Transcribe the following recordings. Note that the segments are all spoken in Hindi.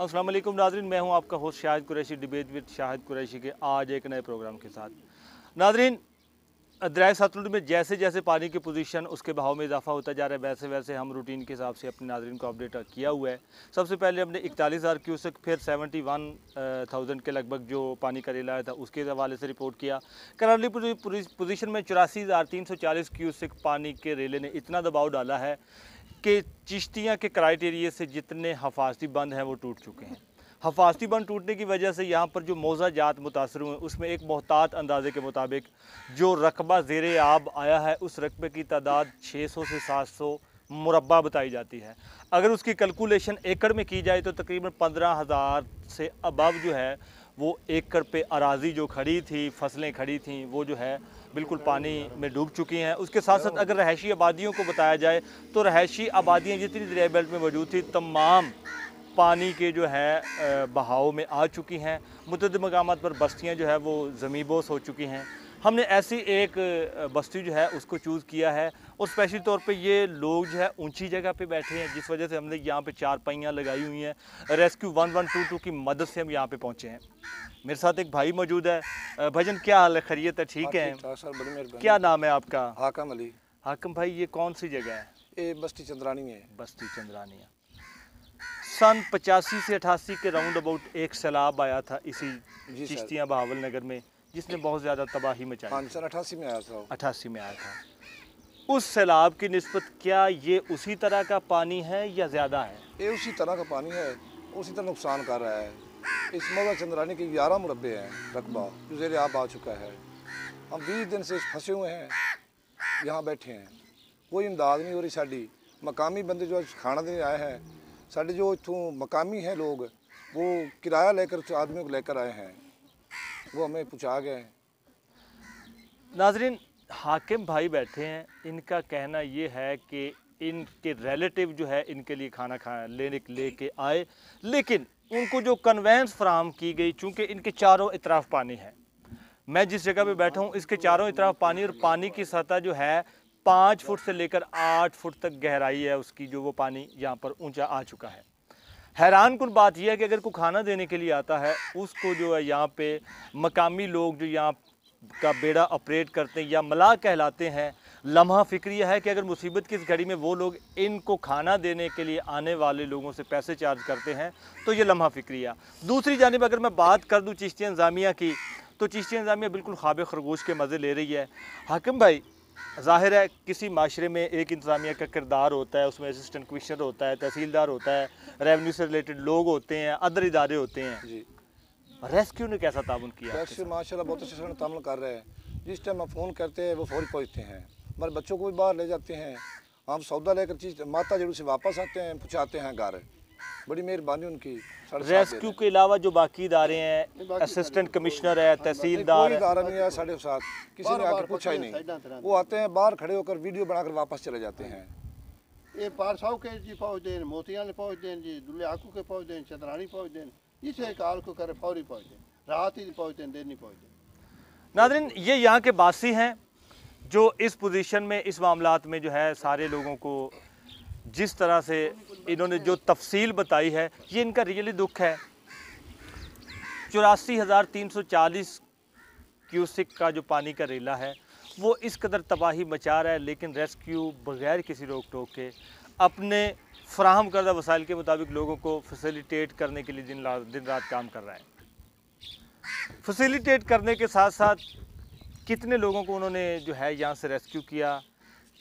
असलम नाजरीन मैं हूं आपका host Shahid Qureshi debate with Shahid Qureshi के आज एक नए प्रोग्राम के साथ नाजरीन दरिया सतलुज में जैसे जैसे पानी की पोजीशन उसके बहाव में इजाफा होता जा रहा है वैसे वैसे हम रूटीन के हिसाब से अपने नाजरन को अपडेट किया हुआ है सबसे पहले हमने इकतालीस हज़ार क्यूसक फिर सेवेंटी वन थाउजेंड के लगभग जो पानी का रेला आया था उसके हवाले से रिपोर्ट किया करंटली पोजीशन में चौरासी हज़ार तीन सौ चालीस क्यूसक पानी के रेले ने इतना दबाव डाला है कि चिश्तियाँ के क्राइटेरिया से जितने हफाजती बंद हैं वो टूट चुके हैं हफाजती बंद टूटने की वजह से यहाँ पर जो मौज़ा जात मुतासर हुए उसमें एक महतात अंदाजे के मुताबिक जो रकबा जेर आब आया है उस रकबे की तादाद 600 से 700 मुरबा बताई जाती है अगर उसकी कैलकुलेशन एकड़ में की जाए तो तकरीबन पंद्रह हज़ार से अबव जो है वो एकड़ पे अराजी जो खड़ी थी फसलें खड़ी थी वो जो है बिल्कुल पानी में डूब चुकी हैं उसके साथ साथ अगर रहायशी आबादियों को बताया जाए तो रहायशी आबादियाँ जितनी दरिया बेल्ट में मौजूद थी तमाम पानी के जो है बहाव में आ चुकी हैं मुतद मकाम पर बस्तियाँ जो है वो ज़मीबोस हो चुकी हैं हमने ऐसी एक बस्ती जो है उसको चूज़ किया है और स्पेशली तौर पे ये लोग जो है ऊंची जगह पे बैठे हैं जिस वजह से हमने यहाँ पे चार पहियाँ लगाई हुई हैं rescue one one two two की मदद से हम यहाँ पे पहुँचे हैं मेरे साथ एक भाई मौजूद है भजन क्या हाल है खरीत है ठीक हाँ, है क्या नाम है आपका हाकम अली हाकम भाई ये कौन सी जगह है ये बस्ती चंद्रानी है बस्ती चंद्रानी है सन पचासी से अठासी के राउंड अबाउट एक सैलाब आया था इसी चिश्तियाँ बहावल नगर में जिसने बहुत ज़्यादा तबाही मचाई हाँ सर अठासी में आया था अठासी में आया था उस सैलाब की नस्बत क्या ये उसी तरह का पानी है या ज़्यादा है ये उसी तरह का पानी है उसी तरह नुकसान कर रहा है इस मौजा चंद्रानी के ग्यारह मुरबे हैं रकबा जो जेर आप आ चुका है हम बीस दिन से फंसे हुए हैं यहाँ बैठे हैं कोई इमदाद नहीं हो रही साड़ी मकामी बंदे जो खाना देने आए हैं साढ़े जो इतों मकामी हैं लोग वो किराया लेकर आदमियों को लेकर आए हैं वो हमें पूछा आ गए नाजरीन हाकिम भाई बैठे हैं इनका कहना ये है कि इनके रिलेटिव जो है इनके लिए खाना खा लेने ले के आए लेकिन उनको जो कन्वेंस फ्राहम की गई चूँकि इनके चारों इतराफ़ पानी है मैं जिस जगह पे बैठा हूँ इसके चारों इतराफ़ पानी और पानी की सतह जो है पाँच फुट से लेकर आठ फुट तक गहराई है उसकी जो वो पानी यहाँ पर ऊंचा आ चुका है हैरान कन बात यह है कि अगर कोई खाना देने के लिए आता है उसको जो है यहाँ पे मकामी लोग जो यहाँ का बेड़ा ऑपरेट करते हैं या मलाह कहलाते हैं लम्हा फिक्र यह है कि अगर मुसीबत की इस घड़ी में वो लोग इनको खाना देने के लिए आने वाले लोगों से पैसे चार्ज करते हैं तो ये लम्हा फिक्रिया दूसरी जानब अगर मैं बात कर दूँ चिश्ती इंजामिया की तो चिश्ती इंजामिया बिल्कुल ख्वाब खरगोश के मज़े ले रही है हाकिम भाई ज़ाहिर है किसी माशरे में एक इंतज़ामिया का किरदार होता है उसमें असिस्टेंट कमिश्नर होता है तहसीलदार होता है रेवेन्यू से रिलेटेड लोग होते हैं अदर इदारे होते हैं जी रेस्क्यू ने कैसा ताउन किया रेस्क्यू माशा बहुत अच्छे से तामन कर रहे हैं जिस टाइम हम फ़ोन करते हैं वो फौरी पहुँचते हैं हमारे बच्चों को भी बाहर ले जाते हैं हम सौदा लेकर चीज़ माता जरूर से वापस आते हैं पहुँचाते हैं घर बड़ी मेहरबानी उनकी रेस्क्यू के अलावा जो बाकी इदारे हैं असिस्टेंट कमिश्नर है तहसीलदार इदारा नहीं है साढ़े सात किसी ने आकर पूछा ही नहीं वो आते हैं बाहर खड़े होकर वीडियो बनाकर वापस चले जाते हैं ये पार साहु के जी पहुँच दें ने पहुँच दें जी दुल्ले आकू के पहुँच दें चंद्रानी पहुँच दें इसे काल को करे फौरी पहुँच दें रात ही पहुँच दें देर नहीं पहुँच दें नादरीन ये यहाँ के बासी हैं जो इस पोजीशन में इस मामला में जो है सारे लोगों को जिस तरह से इन्होंने जो तफसील बताई है ये इनका रियली दुख है चौरासी हज़ार तीन सौ चालीस क्यूसिक का जो पानी का रेला है वो इस कदर तबाही मचा रहा है लेकिन रेस्क्यू बग़ैर किसी रोक टोक के अपने फ्राहम करदा वसाइल के मुताबिक लोगों को फैसिलिटेट करने के लिए दिन दिन रात काम कर रहा है फैसिलिटेट करने के साथ साथ कितने लोगों को उन्होंने जो है यहाँ से रेस्क्यू किया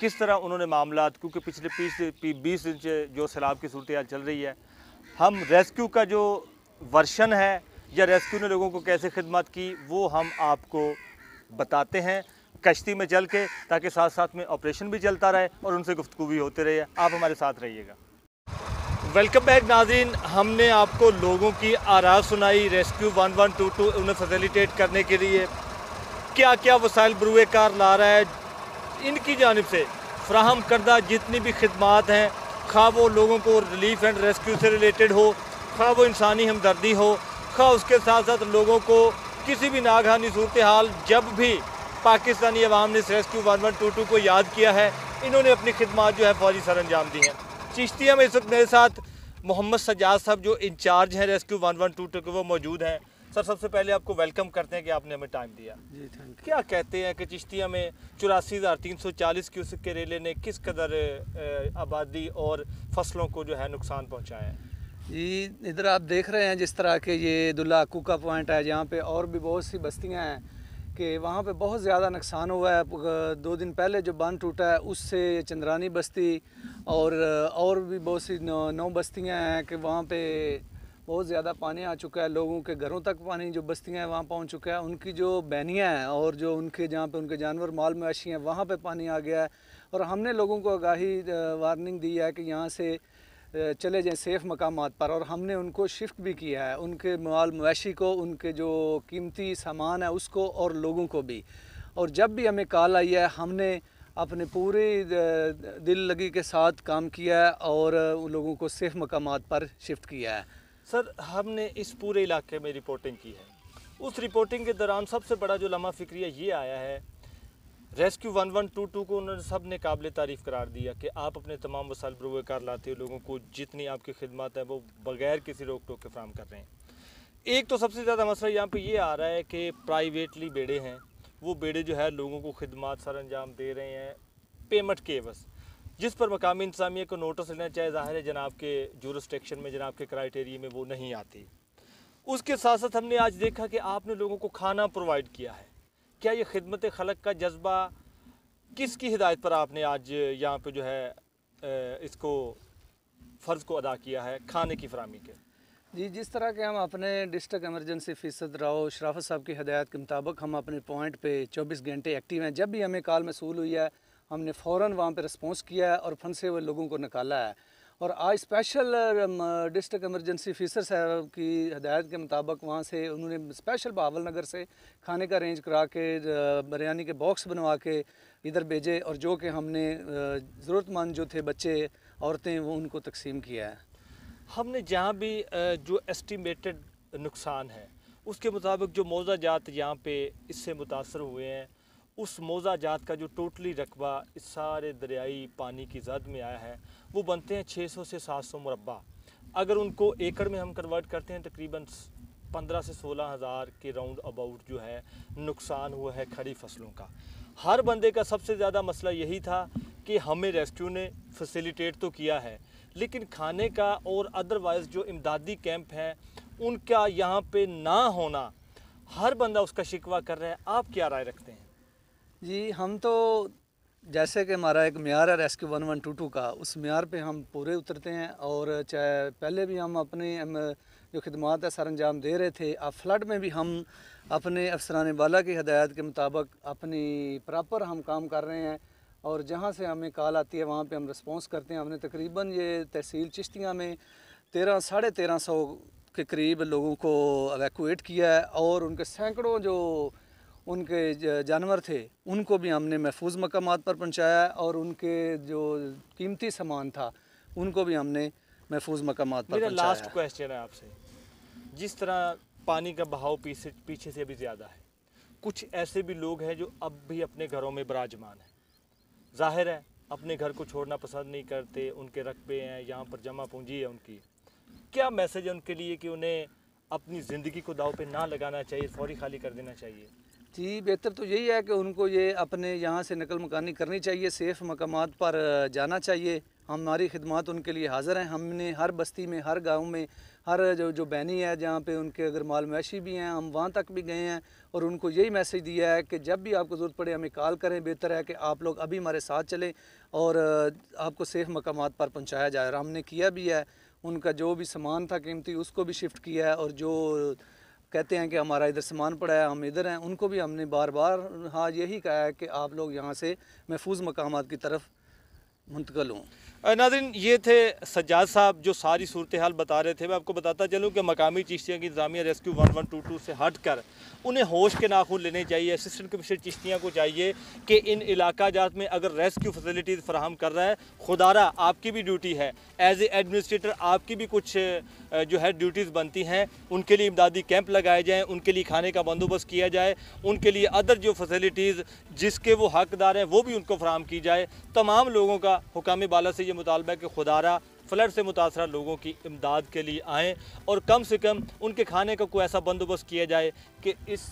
किस तरह उन्होंने मामला क्योंकि पिछले बीस बीस दिन से जो सैलाब की सूरत चल रही है हम रेस्क्यू का जो वर्शन है या रेस्क्यू ने लोगों को कैसे खिदमत की वो हम आपको बताते हैं कश्ती में चल के ताकि साथ साथ में ऑपरेशन भी चलता रहे और उनसे गुफ्तु भी होते रहे आप हमारे साथ रहिएगा वेलकम बैक नाजीन हमने आपको लोगों की आराज सुनाई rescue one one two two उन्हें फैसिलिटेट करने के लिए क्या क्या वसाइल बरूए कार ला रहा है इनकी जानब से फ्राहम करदा जितनी भी खदमात हैं खा वो लोगों को रिलीफ एंड रेस्क्यू से रिलेटेड हो खा वो इंसानी हमदर्दी हो खा उसके साथ साथ लोगों को किसी भी नागहानी सूरत हाल जब भी पाकिस्तानी अवाम ने इस rescue one one two two को याद किया है इन्होंने अपनी खिदमत जो है फौजी सर अंजाम दी हैं चिश्तिया में इस वक्त मेरे साथ मोहम्मद सजाद साहब जो इंचार्ज हैं rescue one one two two के वो मौजूद हैं सर सबसे पहले आपको वेलकम करते हैं कि आपने हमें टाइम दिया जी थैंक क्या कहते हैं कि चिश्तिया में चौरासी हज़ार तीन सौ चालीस क्यूसिक के रेले ने किस कदर आबादी और फसलों को जो है नुकसान पहुँचाया है जी इधर आप देख रहे हैं जिस तरह के ये दुल्ला अकू का पॉइंट है जहाँ पे और भी बहुत सी बस्तियाँ हैं कि वहाँ पे बहुत ज़्यादा नुकसान हुआ है दो दिन पहले जो बांध टूटा है उससे चंद्रानी बस्ती और और भी बहुत सी नौ, नौ बस्तियाँ हैं कि वहाँ पे बहुत ज़्यादा पानी आ चुका है लोगों के घरों तक पानी जो बस्तियाँ हैं वहाँ पहुँच चुका है उनकी जो बहनियाँ हैं और जो उनके जहाँ पे उनके जानवर माल मवेशी हैं वहाँ पे पानी आ गया है और हमने लोगों को आगाही वार्निंग दी है कि यहाँ से चले जाएँ सेफ़ मकाम पर और हमने उनको शिफ्ट भी किया है उनके माल मवेशी को उनके जो कीमती सामान है उसको और लोगों को भी और जब भी हमें कॉल आई है हमने अपने पूरे दिल लगी के साथ काम किया है और उन लोगों को सेफ मकाम पर शिफ्ट किया है सर हमने इस पूरे इलाके में रिपोर्टिंग की है उस रिपोर्टिंग के दौरान सबसे बड़ा जो लम्हा फिक्रिया ये आया है rescue one one two two को उन्होंने सब ने काबिल तारीफ़ करार दिया कि आप अपने तमाम वसाइल बरूए कार लाते हो लोगों को जितनी आपकी खिदमत है वो बगैर किसी रोक टोक के फ्राहम कर रहे हैं एक तो सबसे ज़्यादा मसला यहाँ पे ये आ रहा है कि प्राइवेटली बेड़े हैं वो बेड़े जो है लोगों को खदमात सर अंजाम दे रहे हैं पेमेंट के बस जिस पर मकामी इंतजामिया को नोटिस लेना चाहिए ज़ाहिर है जनाब के जूरस्टेक्शन में जनाब के क्राइटेरिया में वो नहीं आती उसके साथ साथ हमने आज देखा कि आपने लोगों को खाना प्रोवाइड किया है क्या ये खिदमत खलक का जज्बा किसकी हिदायत पर आपने आज यहाँ पर जो है इसको फ़र्ज़ को अदा किया है खाने की फरहमी के जी जिस तरह के हम अपने डिस्ट्रिक्ट एमरजेंसी फ़ीसद राव शराफत साहब की हदायत के मुताबिक हम अपने पॉइंट पे 24 घंटे एक्टिव हैं जब भी हमें कॉल मसूल हुई है हमने फ़ौर वहाँ पर रिस्पॉन्स किया है और फंसे हुए लोगों को निकाला है और आज स्पेशल डिस्ट्रिक्ट इमरजेंसी फीसर साहब की हदायत के मुताबिक वहाँ से उन्होंने स्पेशल बावल नगर से खाने का अरेंज करा के बिरयानी के बॉक्स बनवा के इधर भेजे और जो कि हमने ज़रूरतमंद जो थे बच्चे औरतें वो उनको तकसीम किया है हमने जहाँ भी जो एस्टिमेटेड नुकसान है उसके मुताबिक जो मौजा जात यहाँ पे इससे मुतासर हुए हैं उस मोज़ा जात का जो टोटली रकबा इस सारे दरियाई पानी की जद में आया है वो बनते हैं 600 से 700 सौ मुरबा अगर उनको एकड़ में हम कन्वर्ट करते हैं तकरीबन पंद्रह से सोलह हज़ार के राउंड अबाउट जो है नुकसान हुआ है खड़ी फसलों का हर बंदे का सबसे ज़्यादा मसला यही था कि हमें रेस्क्यू ने फैसिलिटेट तो किया है लेकिन खाने का और अदरवाइज़ जो इमदादी कैंप हैं उनका यहाँ पे ना होना हर बंदा उसका शिकवा कर रहा है आप क्या राय रखते हैं जी हम तो जैसे कि हमारा एक मैार है rescue one one two two का उस मैार पे हम पूरे उतरते हैं और चाहे पहले भी हम अपने जो खदमात है सर अंजाम दे रहे थे अब फ्लड में भी हम अपने अफसरान बाला की हदायत के मुताबिक अपनी प्रॉपर हम काम कर रहे हैं और जहाँ से हमें कॉल आती है वहाँ पे हम रिस्पॉन्स करते हैं हमने तकरीबन ये तहसील चिश्तियाँ में तेरह साढ़े तेरह सौ के करीब लोगों को अवेकुएट किया है और उनके सैकड़ों जो उनके जानवर थे उनको भी हमने महफूज मकाम पर पहुँचाया और उनके जो कीमती सामान था उनको भी हमने महफूज मकाम पर मेरा लास्ट क्वेश्चन है आपसे जिस तरह पानी का बहाव पीछे पीछे से भी ज़्यादा है कुछ ऐसे भी लोग हैं जो अब भी अपने घरों में बराजमान हैं जाहिर है अपने घर को छोड़ना पसंद नहीं करते उनके रकबे हैं यहाँ पर जमा पूंजी है उनकी क्या मैसेज है उनके लिए कि उन्हें अपनी ज़िंदगी को दाव पे ना लगाना चाहिए फौरी खाली कर देना चाहिए जी बेहतर तो यही है कि उनको ये अपने यहाँ से नकल मकानी करनी चाहिए सेफ़ मकाम पर जाना चाहिए हमारी खिदमत उनके लिए हाज़िर हैं हमने हर बस्ती में हर गांव में हर जो जो बैनी है जहाँ पे उनके अगर माल मैशी भी हैं हम वहाँ तक भी गए हैं और उनको यही मैसेज दिया है कि जब भी आपको ज़रूरत पड़े हमें कॉल करें बेहतर है कि आप लोग अभी हमारे साथ चलें और आपको सेफ़ मकाम पर पहुँचाया जाए और हमने किया भी है उनका जो भी सामान था कीमती उसको भी शिफ्ट किया है और जो कहते हैं कि हमारा इधर सामान पड़ा है हम इधर हैं उनको भी हमने बार बार हाँ यही कहा है कि आप लोग यहाँ से महफूज मकाम की तरफ मुंतकल हों नाजरन ये थे सज्जाद साहब जो सारी सूरत हाल बता रहे थे मैं आपको बताता चलूँ कि मकामी चिश्तियाँ की इंतजामिया rescue one one two two से हट कर उन्हें होश के नाखून लेने चाहिए असिस्टेंट कमिश्नर चिश्तियाँ को चाहिए कि इन इलाका जात में अगर रेस्क्यू फैसिलिटीज़ फ्राहम कर रहा है खुदारा आपकी भी ड्यूटी है एज ए एडमिनिस्ट्रेटर आपकी भी कुछ जो है ड्यूटीज़ बनती हैं उनके लिए इमदादी कैंप लगाए जाएँ उनके लिए खाने का बंदोबस्त किया जाए उनके लिए अदर जो फैसिलिटीज़ जिसके वो हकदार हैं वो भी उनको फ्राहम की जाए तमाम लोगों का हुकाम बाला से ये मुतालबा है कि खुदारा फ्लड से मुतासर लोगों की इमदाद के लिए आएँ और कम से कम उनके खाने का कोई ऐसा बंदोबस्त किया जाए कि इस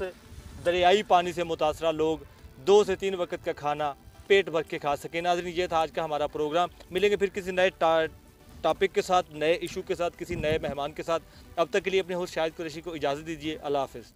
दरियाई पानी से मुतासर लोग दो से तीन वक्त का खाना पेट भर के खा सकें नाजरीन ये था आज का हमारा प्रोग्राम मिलेंगे फिर किसी नए टॉपिक के साथ नए इशू के साथ किसी नए मेहमान के साथ अब तक के लिए अपने होश शाहिद कुरेशी को इजाज़त दीजिए अल्लाह हाफ